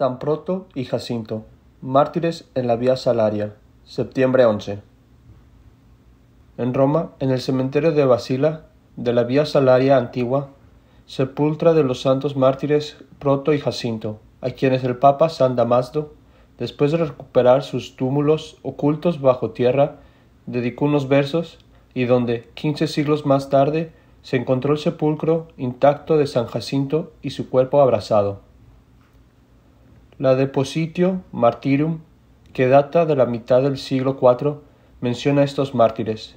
San Proto y Jacinto, mártires en la Vía Salaria, septiembre 11. En Roma, en el cementerio de Basila, de la Vía Salaria antigua, sepultra de los santos mártires Proto y Jacinto, a quienes el Papa San Damasdo, después de recuperar sus túmulos ocultos bajo tierra, dedicó unos versos y donde, quince siglos más tarde, se encontró el sepulcro intacto de San Jacinto y su cuerpo abrazado. La Depositio Martyrum, que data de la mitad del siglo IV, menciona a estos mártires.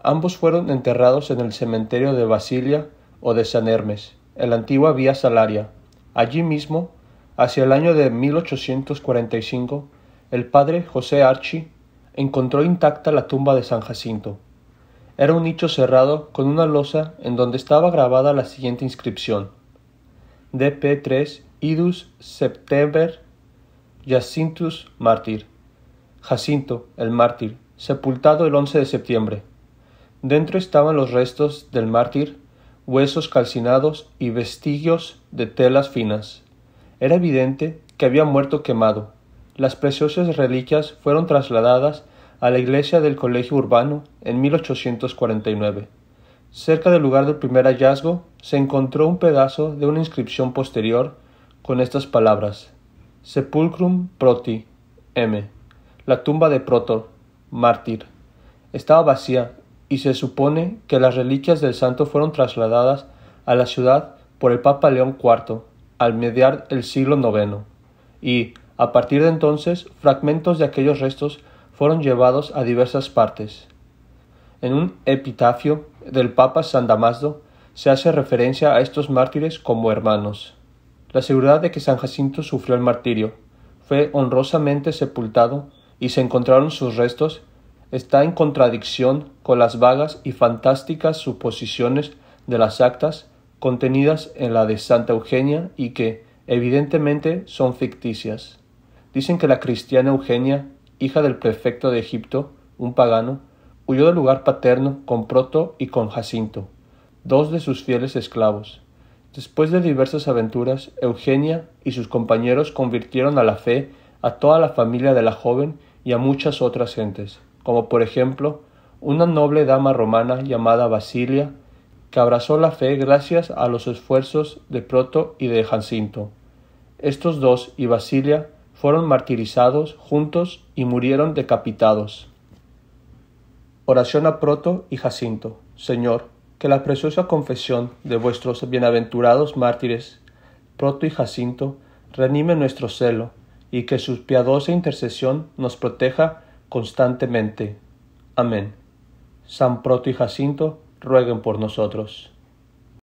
Ambos fueron enterrados en el cementerio de Basilia o de San Hermes, en la antigua Vía Salaria. Allí mismo, hacia el año de 1845, el padre José Archi encontró intacta la tumba de San Jacinto. Era un nicho cerrado con una losa en donde estaba grabada la siguiente inscripción: DP3 idus september Jacintus mártir. Jacinto, el mártir, sepultado el 11 de septiembre. Dentro estaban los restos del mártir, huesos calcinados y vestigios de telas finas. Era evidente que había muerto quemado. Las preciosas reliquias fueron trasladadas a la iglesia del Colegio Urbano en 1849. Cerca del lugar del primer hallazgo se encontró un pedazo de una inscripción posterior con estas palabras: Sepulcrum proti, M. La tumba de Proto, mártir, estaba vacía y se supone que las reliquias del santo fueron trasladadas a la ciudad por el Papa León IV al mediar el siglo IX, y, a partir de entonces, fragmentos de aquellos restos fueron llevados a diversas partes. En un epitafio del Papa San Damasdo se hace referencia a estos mártires como hermanos. La seguridad de que San Jacinto sufrió el martirio, fue honrosamente sepultado y se encontraron sus restos, está en contradicción con las vagas y fantásticas suposiciones de las actas contenidas en la de Santa Eugenia y que, evidentemente, son ficticias. Dicen que la cristiana Eugenia, hija del prefecto de Egipto, un pagano, huyó del lugar paterno con Proto y con Jacinto, dos de sus fieles esclavos. Después de diversas aventuras, Eugenia y sus compañeros convirtieron a la fe a toda la familia de la joven y a muchas otras gentes, como por ejemplo una noble dama romana llamada Basilia, que abrazó la fe gracias a los esfuerzos de Proto y de Jacinto. Estos dos y Basilia fueron martirizados juntos y murieron decapitados. Oración a Proto y Jacinto. Señor, que la preciosa confesión de vuestros bienaventurados mártires, Proto y Jacinto, reanime nuestro celo, y que su piadosa intercesión nos proteja constantemente. Amén. San Proto y Jacinto, rueguen por nosotros.